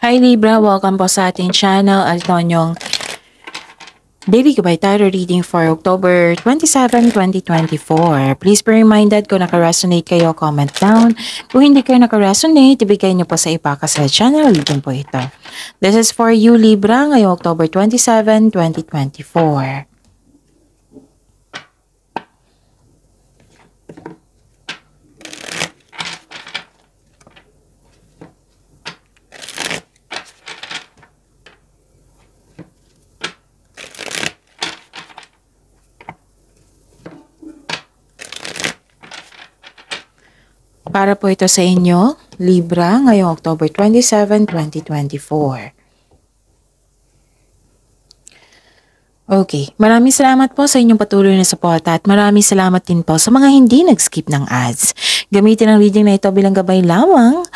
Hi Libra, welcome po sa ating channel. Ito yung Daily Gabay Tarot Reading for October 27, 2024. Please be reminded kung nakaresonate kayo, comment down. Kung hindi kayo nakaresonate, ibigay niyo po sa iba sa channel din po ito. This is for you Libra ngayong October 27, 2024. Para po ito sa inyo, Libra, ngayong October 27, 2024. Okay, maraming salamat po sa inyong patuloy na suporta at maraming salamat din po sa mga hindi nag-skip ng ads. Gamitin ang reading na ito bilang gabay lamang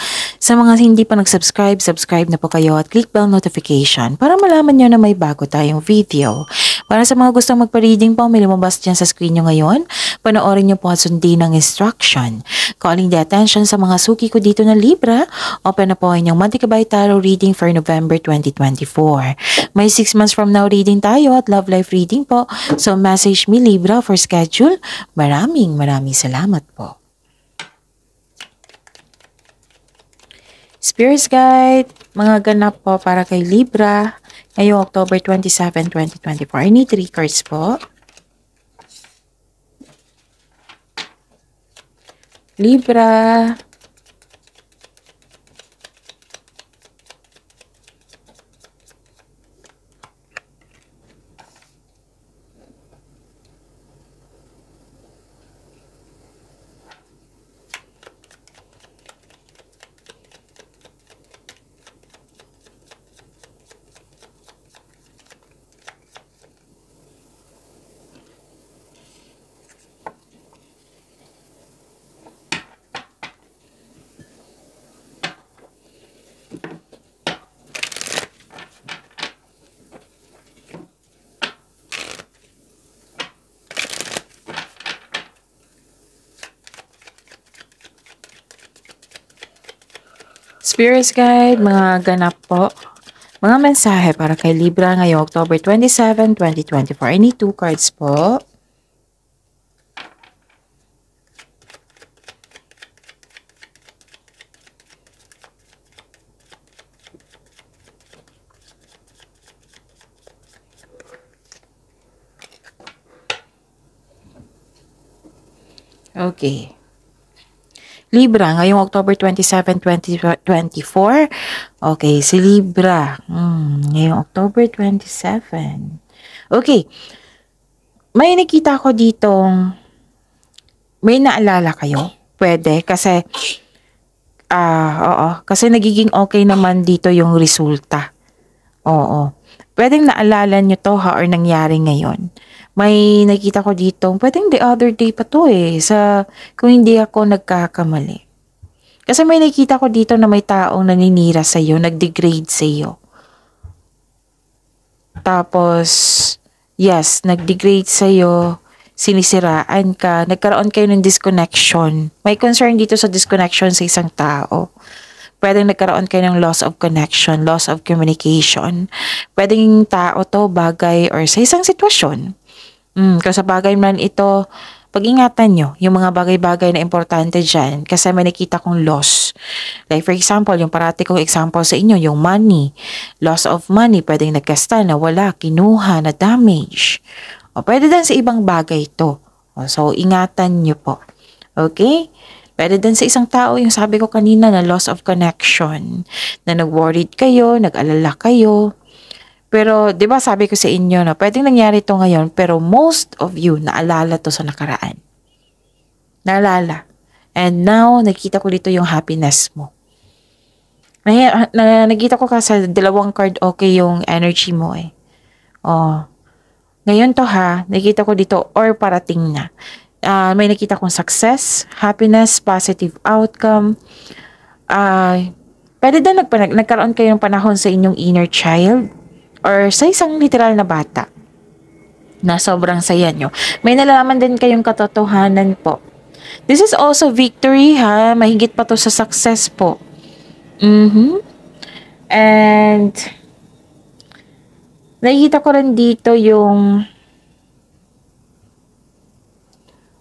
sa mga hindi pa nag-subscribe, subscribe na po kayo at click bell notification para malaman nyo na may bago tayong video. Para sa mga gustong magpa-reading po, may lumabas dyan sa screen nyo ngayon. Panoorin nyo po at sundin ang instruction. Calling the attention sa mga suki ko dito na Libra, open na po ang inyong Mantikabay Tarot reading for November 2024. May 6 months from now reading tayo at love life reading po. So message me Libra for schedule. Maraming maraming salamat po. Spirits Guide, mga ganap po para kay Libra ngayong October 27, 2024. I need 3 cards po. Libra, Spirit's Guide, mga ganap po. Mga mensahe para kay Libra ngayong October 27, 2024. I need two cards po. Okay. Libra, ngayong October 27, 2024. Okay, si Libra. Hmm, ngayong October 27. Okay. May nakita ko ditong may naalala kayo? Pwede kasi ah, uh, oo, kasi nagiging okay naman dito yung resulta. Oo. Pwedeng naalala niyo to ha or nangyari ngayon. May nakita ko dito, pwedeng the other day pa to eh, sa, kung hindi ako nagkakamali. Kasi may nakita ko dito na may taong naninira sa'yo, nag-degrade sa'yo. Tapos, yes, nag-degrade sa'yo, sinisiraan ka, nagkaroon kayo ng disconnection. May concern dito sa disconnection sa isang tao pwedeng nagkaroon kayo ng loss of connection, loss of communication. Pwedeng tao to, bagay, or sa isang sitwasyon. Mm, kasi kasabagay man ito, pag-ingatan nyo yung mga bagay-bagay na importante dyan kasi may nakita kong loss. Like for example, yung parati kong example sa inyo, yung money. Loss of money, pwedeng nagkasta, nawala, kinuha, na damage. O pwede din sa ibang bagay ito. O, so ingatan nyo po. Okay? Pwede din sa isang tao, yung sabi ko kanina na loss of connection, na nag-worried kayo, nag-alala kayo, pero, di ba sabi ko sa inyo, no, pwedeng nangyari ito ngayon, pero most of you naalala to sa nakaraan. Naalala. And now, nakita ko dito yung happiness mo. Na, nakita ko ka sa dalawang card, okay yung energy mo eh. Oh. Ngayon to ha, nakita ko dito or parating na. Uh, may nakita kong success, happiness, positive outcome. Uh, pwede na nagpanag nagkaroon kayo ng panahon sa inyong inner child or sa isang literal na bata na sobrang saya nyo. May nalaman din kayong katotohanan po. This is also victory ha. Mahigit pa to sa success po. Mm-hmm. And nakikita ko rin dito yung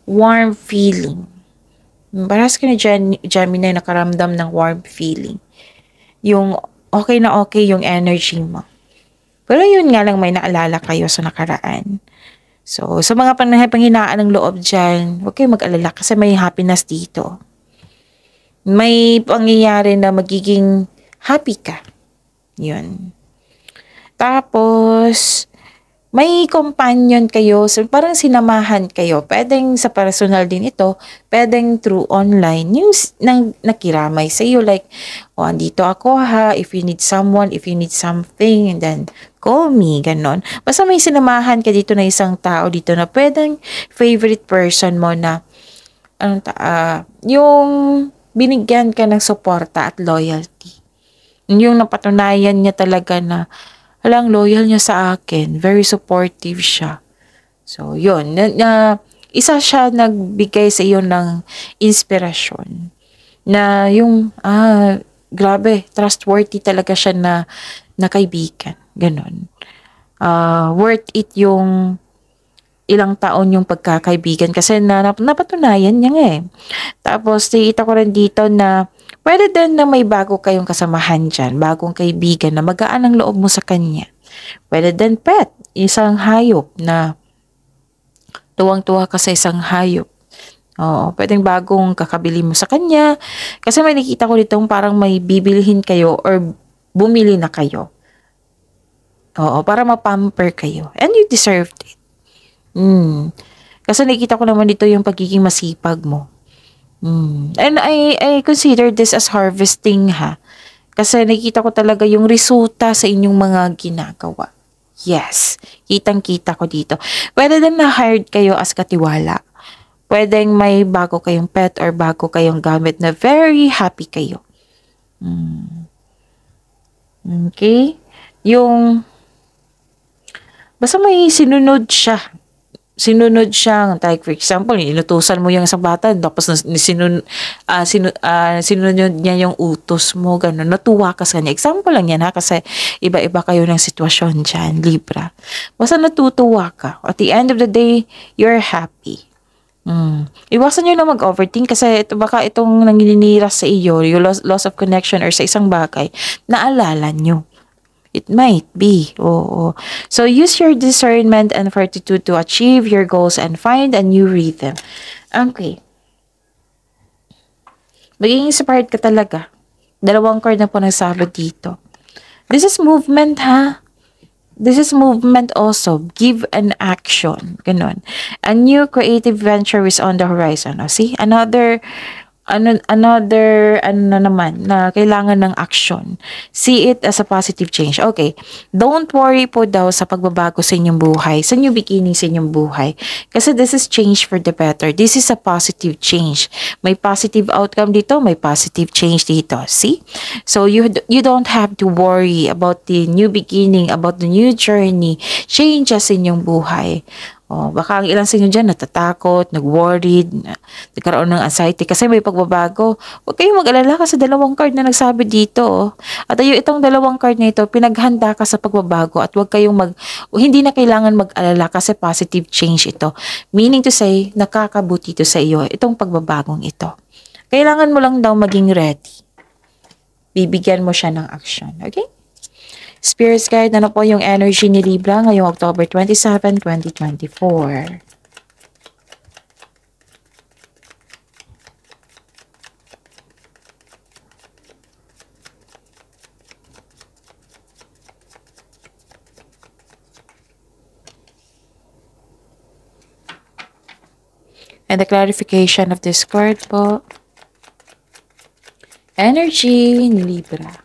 warm feeling. Parehas ka na Jan Gemini nakaramdam ng warm feeling. Yung okay na okay yung energy mo. Pero yun nga lang may naalala kayo sa nakaraan. So, sa mga panghinaan ng loob dyan, huwag kayong mag-alala kasi may happiness dito. May pangyayari na magiging happy ka. Yun. Tapos, may companion kayo, so parang sinamahan kayo. Pwedeng sa personal din ito, pwedeng through online news nang nakiramay sa iyo like, oh, andito ako ha, if you need someone, if you need something, and then Komi, ganon. Basta may sinamahan ka dito na isang tao dito na pwedeng favorite person mo na anong ta, uh, yung binigyan ka ng suporta at loyalty. Yung napatunayan niya talaga na alang loyal niya sa akin, very supportive siya. So, yun. Na, na, isa siya nagbigay sa iyo ng inspirasyon na yung ah, grabe, trustworthy talaga siya na, na kaibigan. Ganon. Uh, ah, worth it yung ilang taon yung pagkakaibigan kasi na, nap napatunayan niya nga eh. Tapos, nakita ko rin dito na pwede din na may bago kayong kasamahan dyan, bagong kaibigan na magaan ang loob mo sa kanya. Pwede din pet, isang hayop na tuwang-tuwa ka sa isang hayop. Oo, pwedeng bagong kakabili mo sa kanya. Kasi may nakita ko dito parang may bibilihin kayo or bumili na kayo. Oo, para mapamper kayo. And you deserved it. Mm. Kasi nakita ko naman dito yung pagiging masipag mo. Mm. And I, I consider this as harvesting ha. Kasi nakita ko talaga yung resulta sa inyong mga ginagawa. Yes, kitang-kita ko dito. Pwede din na hired kayo as katiwala. Pwedeng may bago kayong pet or bago kayong gamit na very happy kayo. Hmm. Okay? Yung, basta may sinunod siya. Sinunod siya, like for example, inutusan mo yung isang bata, tapos sinun, uh, sinu, uh, sinunod niya yung utos mo, gano'n, natuwa ka sa kanya. Example lang yan ha, kasi iba-iba kayo ng sitwasyon dyan, Libra. Basta natutuwa ka. At the end of the day, you're happy. Mm. Iwasan nyo na mag-overthink kasi ito, baka itong nanginira sa iyo, yung loss, loss of connection or sa isang bagay, naalala nyo. It might be. Oo. So, use your discernment and fortitude to achieve your goals and find a new rhythm. Okay. Magiging separate ka talaga. Dalawang card na po nagsabi dito. This is movement, ha? This is movement also. Give an action. Ganun. A new creative venture is on the horizon. O, oh, see? Another ano another ano na naman na kailangan ng action. See it as a positive change. Okay. Don't worry po daw sa pagbabago sa inyong buhay, sa new beginning sa inyong buhay. Kasi this is change for the better. This is a positive change. May positive outcome dito, may positive change dito. See? So you you don't have to worry about the new beginning, about the new journey, changes in inyong buhay. O, oh, baka ang ilan sa inyo dyan natatakot, nag-worried, nagkaroon ng anxiety kasi may pagbabago. Huwag kayong mag-alala kasi dalawang card na nagsabi dito. Oh. At ayo itong dalawang card na ito, pinaghanda ka sa pagbabago at huwag kayong mag, hindi na kailangan mag-alala kasi positive change ito. Meaning to say, nakakabuti ito sa iyo, itong pagbabagong ito. Kailangan mo lang daw maging ready. Bibigyan mo siya ng action. Okay? Spirits Guide, ano po yung energy ni Libra ngayong October 27, 2024? And the clarification of this card po, energy ni Libra.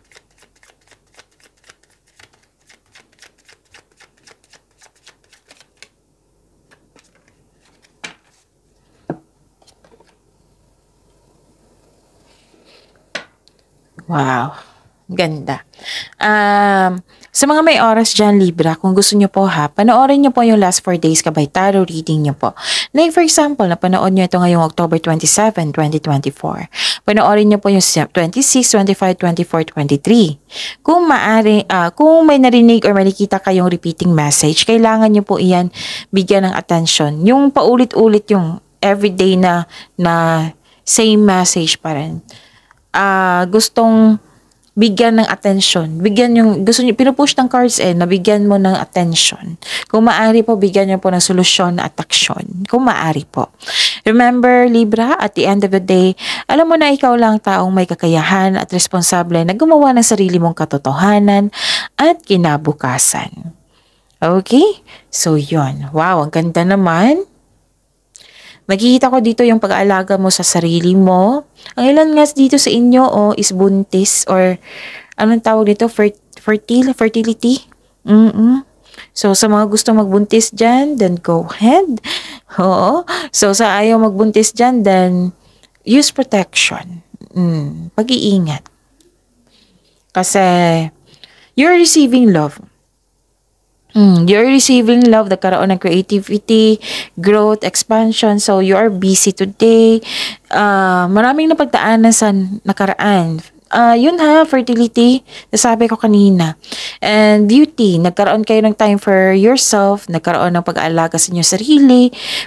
Wow. Ganda. Um, sa mga may oras dyan, Libra, kung gusto nyo po ha, panoorin nyo po yung last 4 days kabay tarot reading nyo po. Like for example, napanood nyo ito ngayong October 27, 2024. Panoorin nyo po yung 26, 25, 24, 23. Kung, maari, uh, kung may narinig or manikita kayong repeating message, kailangan nyo po iyan bigyan ng attention. Yung paulit-ulit yung everyday na, na same message pa rin uh, gustong bigyan ng attention. Bigyan yung, gusto niyo, pinupush ng cards eh, nabigyan mo ng attention. Kung maaari po, bigyan niyo po ng solusyon at aksyon. Kung maaari po. Remember, Libra, at the end of the day, alam mo na ikaw lang taong may kakayahan at responsable na gumawa ng sarili mong katotohanan at kinabukasan. Okay? So, yon Wow, ang ganda naman. Nakikita ko dito yung pag-aalaga mo sa sarili mo. Ang ilan nga dito sa inyo oh, is buntis or anong tawag dito? Fertile? Fertility? Mm -mm. So, sa mga gusto magbuntis dyan, then go ahead. Oo. So, sa ayaw magbuntis dyan, then use protection. Mm, pag-iingat. Kasi, you're receiving love. Mm, you're receiving love, nagkaroon ng creativity, growth, expansion. So, you are busy today. Uh, maraming napagdaanan sa nakaraan. Uh, yun ha, fertility, nasabi ko kanina. And beauty, nagkaroon kayo ng time for yourself, nagkaroon ng pag-aalaga sa inyong sarili.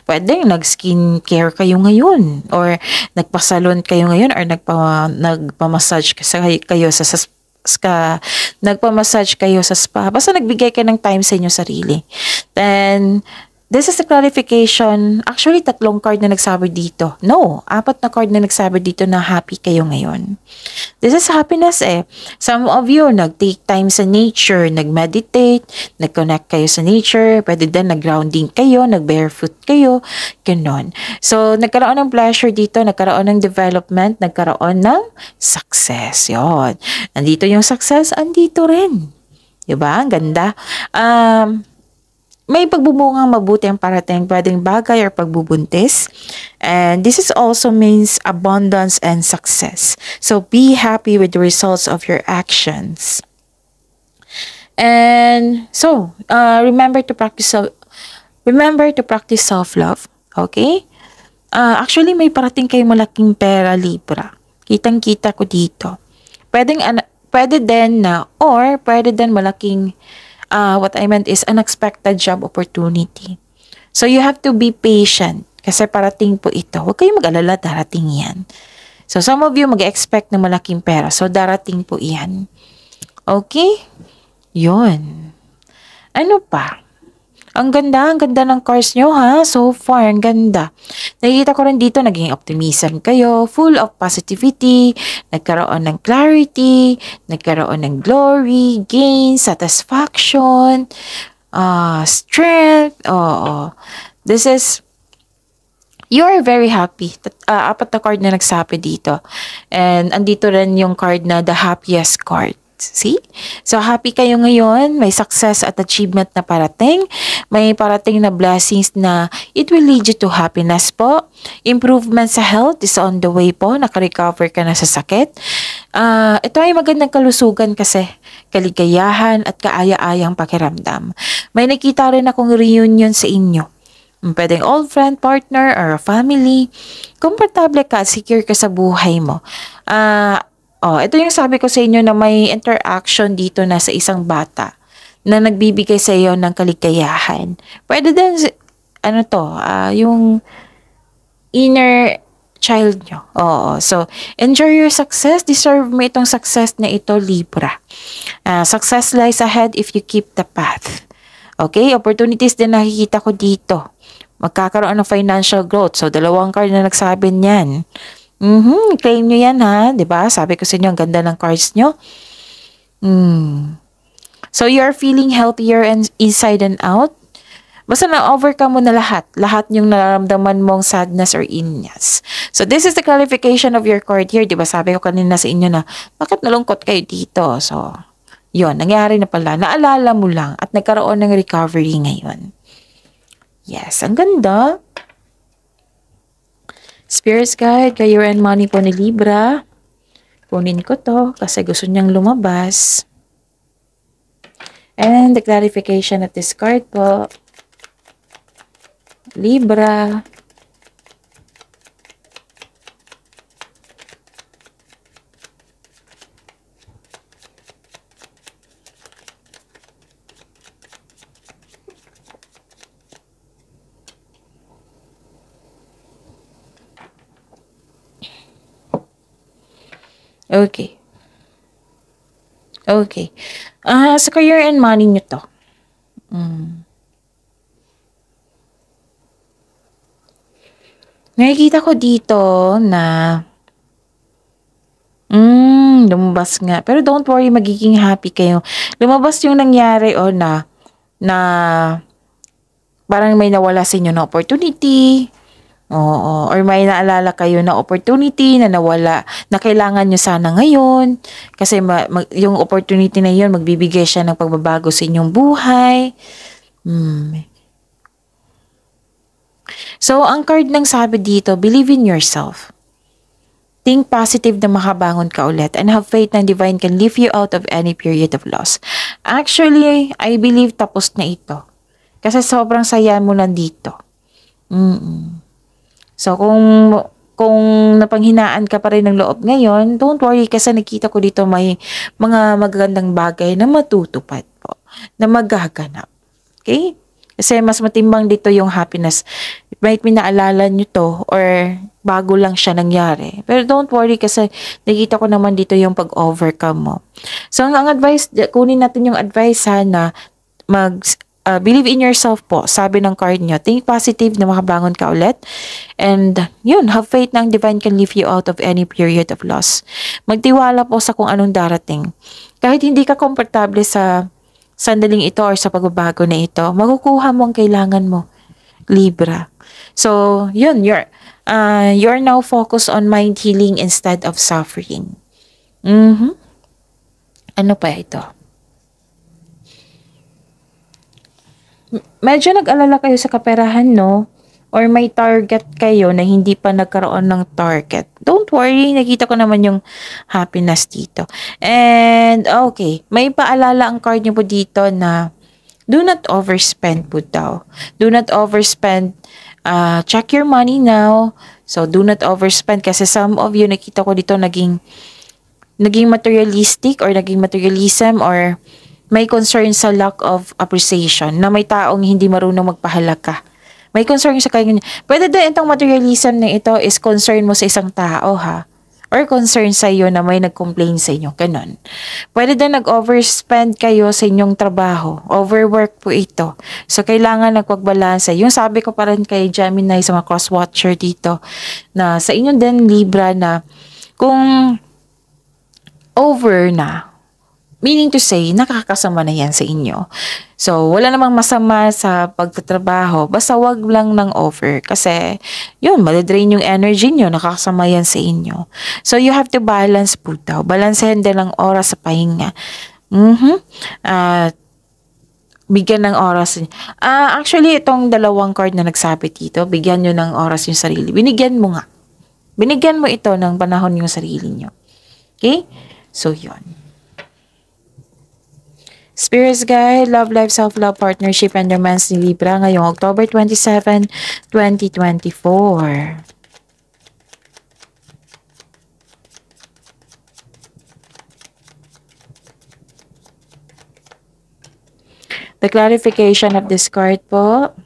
Pwedeng nag-skin care kayo ngayon or nagpasalon kayo ngayon or nagpa, nagpa-massage kayo sa, kayo sa, sa ska, nagpa-massage kayo sa spa. Basta nagbigay ka ng time sa inyo sarili. Then, This is the clarification. Actually, tatlong card na nagsabi dito. No, apat na card na nagsabi dito na happy kayo ngayon. This is happiness eh. Some of you nag-take time sa nature, nag-meditate, nag-connect kayo sa nature, pwede din nag-grounding kayo, nag-barefoot kayo, ganun. So, nagkaroon ng pleasure dito, nagkaroon ng development, nagkaroon ng success. Yun. Nandito yung success, andito rin. Diba? Ang ganda. Um, may pagbubungang mabuti ang parating pwedeng bagay or pagbubuntis. And this is also means abundance and success. So be happy with the results of your actions. And so, uh, remember to practice self remember to practice self-love, okay? Uh, actually, may parating kayo malaking pera libra. Kitang-kita ko dito. Pwedeng, pwede din na, or pwede din malaking uh, what I meant is unexpected job opportunity. So, you have to be patient kasi parating po ito. Huwag kayong mag-alala, darating yan. So, some of you mag-expect ng malaking pera. So, darating po yan. Okay? Yun. Ano pa? Ang ganda, ang ganda ng cars nyo ha. So far, ang ganda. Nakikita ko rin dito, naging optimism kayo, full of positivity, nagkaroon ng clarity, nagkaroon ng glory, gain, satisfaction, uh, strength. Oh, oh. This is, you are very happy. Uh, apat na card na nagsabi dito. And andito rin yung card na the happiest card. See? So, happy kayo ngayon. May success at achievement na parating. May parating na blessings na it will lead you to happiness po. Improvement sa health is on the way po. Nakarecover ka na sa sakit. Uh, ito ay magandang kalusugan kasi kaligayahan at kaaya-ayang pakiramdam. May nakita rin akong reunion sa inyo. Hmm, pwedeng old friend, partner, or family. Komportable ka at secure ka sa buhay mo. Ah... Uh, Oh, ito yung sabi ko sa inyo na may interaction dito na sa isang bata na nagbibigay sa iyo ng kaligayahan. Pwede din, ano to, uh, yung inner child nyo. Oo. So, enjoy your success. Deserve mo itong success na ito, Libra. Uh, success lies ahead if you keep the path. Okay? Opportunities din nakikita ko dito. Magkakaroon ng financial growth. So, dalawang card na nagsabi niyan. Mm-hmm, claim nyo yan ha, ba diba? Sabi ko sa inyo, ang ganda ng cards nyo. Mm. So, you are feeling healthier and inside and out. Basta na-overcome mo na lahat. Lahat yung nararamdaman mong sadness or inyas. So, this is the clarification of your card here. Diba sabi ko kanina sa inyo na, bakit nalungkot kayo dito? So, yon nangyari na pala. Naalala mo lang at nagkaroon ng recovery ngayon. Yes, ang ganda. Spirit's Guide, kayo and money po ni Libra. Kunin ko to kasi gusto niyang lumabas. And the clarification at this card po. Libra. Okay. Okay. Ah, sa career and money nyo to. Mm. Nakikita ko dito na mm, lumabas nga. Pero don't worry, magiging happy kayo. Lumabas yung nangyari o oh, na na parang may nawala sa inyo na opportunity, Oo, or may naalala kayo na opportunity na nawala na kailangan nyo sana ngayon kasi ma- mag- yung opportunity na yun magbibigay siya ng pagbabago sa inyong buhay. Hmm. So, ang card ng sabi dito, believe in yourself. Think positive na makabangon ka ulit and have faith na divine can lift you out of any period of loss. Actually, I believe tapos na ito. Kasi sobrang saya mo nandito. Mm-mm. So, kung kung napanghinaan ka pa rin ng loob ngayon, don't worry kasi nakita ko dito may mga magagandang bagay na matutupad po, na magaganap. Okay? Kasi mas matimbang dito yung happiness. Might minaalala nyo to or bago lang siya nangyari. Pero don't worry kasi nakita ko naman dito yung pag-overcome mo. So, ang advice, kunin natin yung advice sana mag uh, believe in yourself po, sabi ng card niyo. Think positive na makabangon ka ulit. And yun, have faith na divine can leave you out of any period of loss. Magtiwala po sa kung anong darating. Kahit hindi ka komportable sa sandaling ito or sa pagbabago na ito, makukuha mo ang kailangan mo. Libra. So, yun, you're, uh, you're now focused on mind healing instead of suffering. Mm-hmm. Ano pa ito? medyo nag-alala kayo sa kaperahan, no? Or may target kayo na hindi pa nagkaroon ng target. Don't worry, nakita ko naman yung happiness dito. And, okay, may paalala ang card niyo po dito na do not overspend po daw. Do not overspend. Uh, check your money now. So, do not overspend kasi some of you nakita ko dito naging naging materialistic or naging materialism or may concern sa lack of appreciation na may taong hindi marunong magpahalaga. May concern sa kanya. Pwede din itong materialism na ito is concern mo sa isang tao ha or concern sa iyo na may nag-complain sa inyo. Ganon. Pwede din nag-overspend kayo sa inyong trabaho. Overwork po ito. So, kailangan nagpagbalansa. Yung sabi ko pa rin kay Gemini sa mga crosswatcher dito na sa inyo din Libra na kung over na Meaning to say, nakakasama na yan sa inyo. So, wala namang masama sa pagtatrabaho. Basta wag lang ng offer. Kasi, yun, madadrain yung energy nyo. Nakakasama yan sa inyo. So, you have to balance po daw. Balansehan din ang oras sa pahinga. Mm-hmm. At, uh, bigyan ng oras. Uh, actually, itong dalawang card na nagsabi dito, bigyan niyo ng oras yung sarili. Binigyan mo nga. Binigyan mo ito ng panahon yung sarili niyo. Okay? So, yun. Spirits Guide, Love Life, Self-Love, Partnership, and Romance ni Libra ngayong October 27, 2024. The clarification of this card po.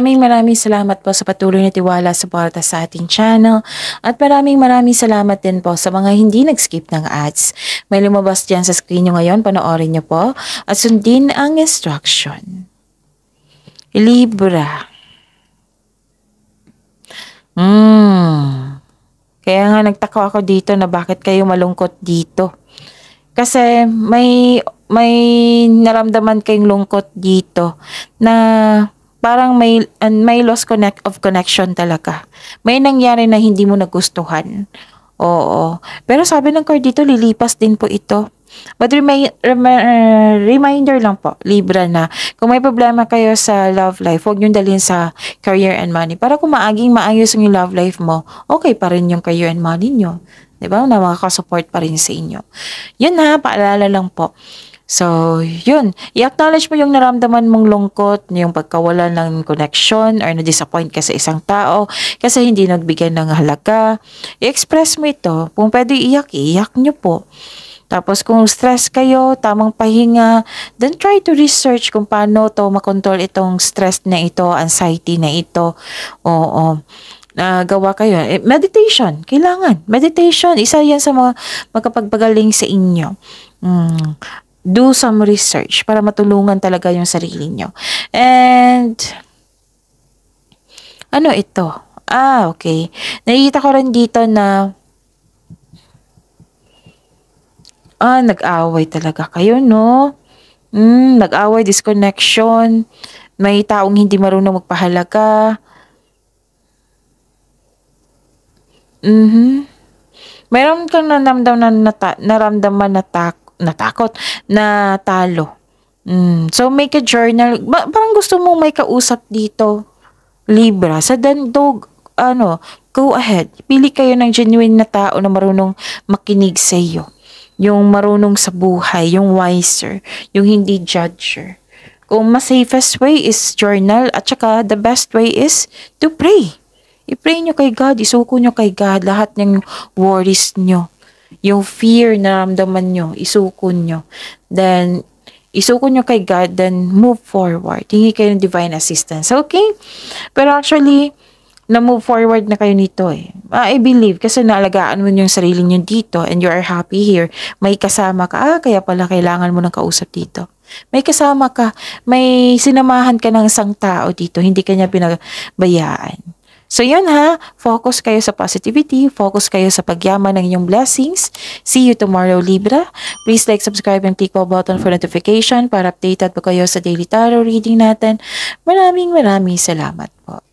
Maraming maraming salamat po sa patuloy na tiwala sa porta sa ating channel at maraming maraming salamat din po sa mga hindi nag-skip ng ads. May lumabas dyan sa screen nyo ngayon, panoorin nyo po at sundin ang instruction. Libra. Hmm. Kaya nga nagtaka ako dito na bakit kayo malungkot dito. Kasi may may naramdaman kayong lungkot dito na parang may, and may loss connect of connection talaga. May nangyari na hindi mo nagustuhan. Oo. Pero sabi ng card dito, lilipas din po ito. But remi- rem- reminder lang po, Libra na, kung may problema kayo sa love life, huwag nyo dalhin sa career and money. Para kung maaging maayos yung love life mo, okay pa rin yung career and money nyo. Diba? Na makakasupport pa rin sa inyo. Yun na, paalala lang po. So, yun. I-acknowledge mo yung naramdaman mong lungkot, yung pagkawala ng connection or na-disappoint ka sa isang tao kasi hindi nagbigay ng halaga. I-express mo ito. Kung pwede iyak, iyak nyo po. Tapos kung stress kayo, tamang pahinga, then try to research kung paano to makontrol itong stress na ito, anxiety na ito. Oo. Uh, gawa kayo. Eh, meditation, kailangan. Meditation, isa yan sa mga makapagpagaling sa inyo. Mm do some research para matulungan talaga yung sarili nyo. And, ano ito? Ah, okay. Nakikita ko rin dito na ah, nag-away talaga kayo, no? Mm, nag-away, disconnection, may taong hindi marunong magpahalaga. Mhm. Mm Meron kang naramdaman na nata- naramdaman na ta natakot, natalo. Mm, so make a journal. Ba- parang gusto mo may kausap dito. Libra. Sa dandog, ano, go ahead. Pili kayo ng genuine na tao na marunong makinig sa iyo. Yung marunong sa buhay, yung wiser, yung hindi judger. Kung mas safest way is journal at saka the best way is to pray. I-pray nyo kay God, isuko nyo kay God lahat ng worries nyo. Yung fear na ramdaman nyo, isukun nyo. Then, isukon nyo kay God, then move forward. Tingi kayo ng divine assistance. Okay? Pero actually, na-move forward na kayo nito eh. Ah, I believe, kasi naalagaan mo yung sarili nyo dito and you are happy here. May kasama ka, ah, kaya pala kailangan mo ng kausap dito. May kasama ka, may sinamahan ka ng isang tao dito, hindi kanya pinabayaan. So yun ha, focus kayo sa positivity, focus kayo sa pagyaman ng inyong blessings. See you tomorrow Libra. Please like, subscribe, and click the button for notification para updated po kayo sa daily tarot reading natin. Maraming maraming salamat po.